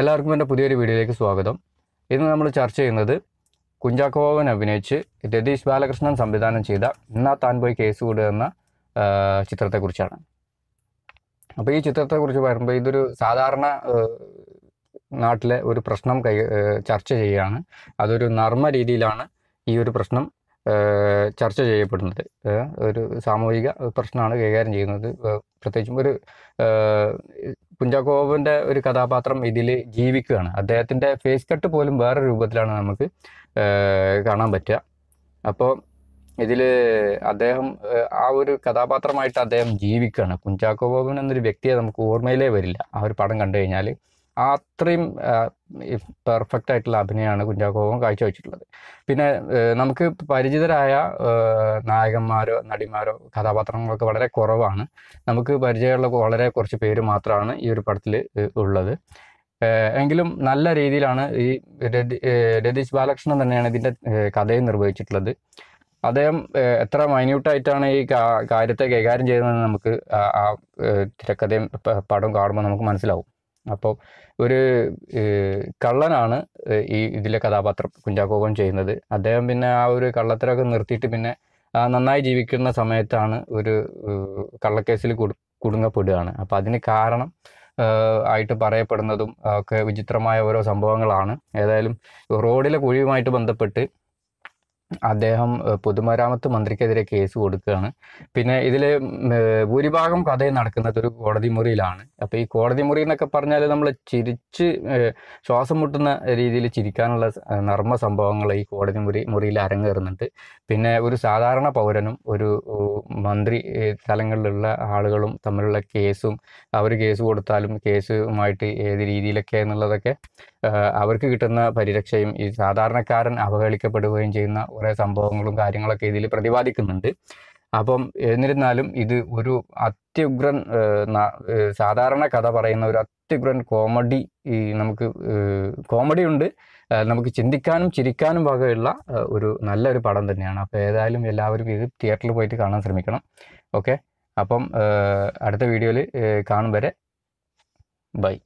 എല്ലാവർക്കും എൻ്റെ പുതിയൊരു വീഡിയോയിലേക്ക് സ്വാഗതം ഇന്ന് നമ്മൾ ചർച്ച ചെയ്യുന്നത് കുഞ്ചാക്കോവൻ അഭിനയിച്ച് രതീഷ് ബാലകൃഷ്ണൻ സംവിധാനം ചെയ്ത എന്നാ താൻ പോയി കേസ് കൂടുക എന്ന ചിത്രത്തെക്കുറിച്ചാണ് അപ്പോൾ ഈ ചിത്രത്തെക്കുറിച്ച് പറയുമ്പോൾ ഇതൊരു സാധാരണ നാട്ടിലെ ഒരു പ്രശ്നം കൈ ചർച്ച ചെയ്യുകയാണ് അതൊരു നർമ്മ രീതിയിലാണ് ഈ ഒരു പ്രശ്നം ചർച്ച ചെയ്യപ്പെടുന്നത് ഒരു സാമൂഹിക പ്രശ്നമാണ് കൈകാര്യം ചെയ്യുന്നത് പ്രത്യേകിച്ചും ഒരു കുഞ്ചാക്കോവിന്റെ ഒരു കഥാപാത്രം ഇതിൽ ജീവിക്കുകയാണ് അദ്ദേഹത്തിന്റെ ഫേസ് കട്ട് പോലും വേറെ രൂപത്തിലാണ് നമുക്ക് കാണാൻ പറ്റുക അപ്പോൾ ഇതിൽ അദ്ദേഹം ആ ഒരു കഥാപാത്രമായിട്ട് അദ്ദേഹം ജീവിക്കുകയാണ് കുഞ്ചാക്കോ ബോബൻ എന്നൊരു വ്യക്തിയെ നമുക്ക് ഓർമ്മയിലേ വരില്ല ആ ഒരു പടം കണ്ടു കഴിഞ്ഞാൽ അത്രയും പെർഫെക്റ്റ് ആയിട്ടുള്ള അഭിനയമാണ് കുഞ്ചാക്കോവും കാഴ്ചവെച്ചിട്ടുള്ളത് പിന്നെ നമുക്ക് പരിചിതരായ നായകന്മാരോ നടിമാരോ കഥാപാത്രങ്ങളൊക്കെ വളരെ കുറവാണ് നമുക്ക് പരിചയമുള്ള വളരെ കുറച്ച് പേര് മാത്രമാണ് ഈ ഒരു പടത്തിൽ ഉള്ളത് എങ്കിലും നല്ല രീതിയിലാണ് ഈ രതീഷ് ബാലകൃഷ്ണൻ തന്നെയാണ് ഇതിൻ്റെ കഥയും നിർവഹിച്ചിട്ടുള്ളത് അദ്ദേഹം എത്ര മൈന്യൂട്ടായിട്ടാണ് ഈ കാര്യത്തെ കൈകാര്യം ചെയ്യുന്നതെന്ന് നമുക്ക് ആ തിരക്കഥയും പടം കാണുമ്പോൾ നമുക്ക് മനസ്സിലാവും അപ്പോൾ ഒരു കള്ളനാണ് ഈ ഇതിലെ കഥാപാത്രം കുഞ്ചാക്കോപം ചെയ്യുന്നത് അദ്ദേഹം പിന്നെ ആ ഒരു കള്ളത്തരമൊക്കെ നിർത്തിയിട്ട് പിന്നെ നന്നായി ജീവിക്കുന്ന സമയത്താണ് ഒരു കള്ളക്കേസിൽ കുടുങ്ങപ്പെടുകയാണ് അപ്പോൾ അതിന് കാരണം ആയിട്ട് പറയപ്പെടുന്നതും ഒക്കെ വിചിത്രമായ ഓരോ സംഭവങ്ങളാണ് ഏതായാലും റോഡിലെ കുഴിയുമായിട്ട് ബന്ധപ്പെട്ട് അദ്ദേഹം പൊതുമരാമത്ത് മന്ത്രിക്കെതിരെ കേസ് കൊടുക്കുകയാണ് പിന്നെ ഇതിൽ ഭൂരിഭാഗം കഥയും നടക്കുന്നത് ഒരു കോടതി മുറിയിലാണ് അപ്പോൾ ഈ കോടതി മുറി എന്നൊക്കെ പറഞ്ഞാൽ നമ്മൾ ചിരിച്ച് ശ്വാസം മുട്ടുന്ന രീതിയിൽ ചിരിക്കാനുള്ള നർമ്മ സംഭവങ്ങൾ ഈ കോടതി മുറി മുറിയിൽ അരങ്ങേറുന്നുണ്ട് പിന്നെ ഒരു സാധാരണ പൗരനും ഒരു മന്ത്രി തലങ്ങളിലുള്ള ആളുകളും തമ്മിലുള്ള കേസും അവർ കേസ് കൊടുത്താലും കേസുമായിട്ട് ഏത് രീതിയിലൊക്കെ എന്നുള്ളതൊക്കെ അവർക്ക് കിട്ടുന്ന പരിരക്ഷയും ഈ സാധാരണക്കാരൻ അവഹേളിക്കപ്പെടുകയും ചെയ്യുന്ന കുറേ സംഭവങ്ങളും കാര്യങ്ങളൊക്കെ ഇതിൽ പ്രതിപാദിക്കുന്നുണ്ട് അപ്പം എന്നിരുന്നാലും ഇത് ഒരു അത്യുഗ്രൻ സാധാരണ കഥ പറയുന്ന ഒരു അത്യുഗ്രൻ കോമഡി നമുക്ക് കോമഡി ഉണ്ട് നമുക്ക് ചിന്തിക്കാനും ചിരിക്കാനും വകയുള്ള ഒരു നല്ലൊരു പടം തന്നെയാണ് അപ്പോൾ ഏതായാലും എല്ലാവരും ഇത് തിയേറ്ററിൽ പോയിട്ട് കാണാൻ ശ്രമിക്കണം ഓക്കെ അപ്പം അടുത്ത വീഡിയോയിൽ കാണും വരെ ബൈ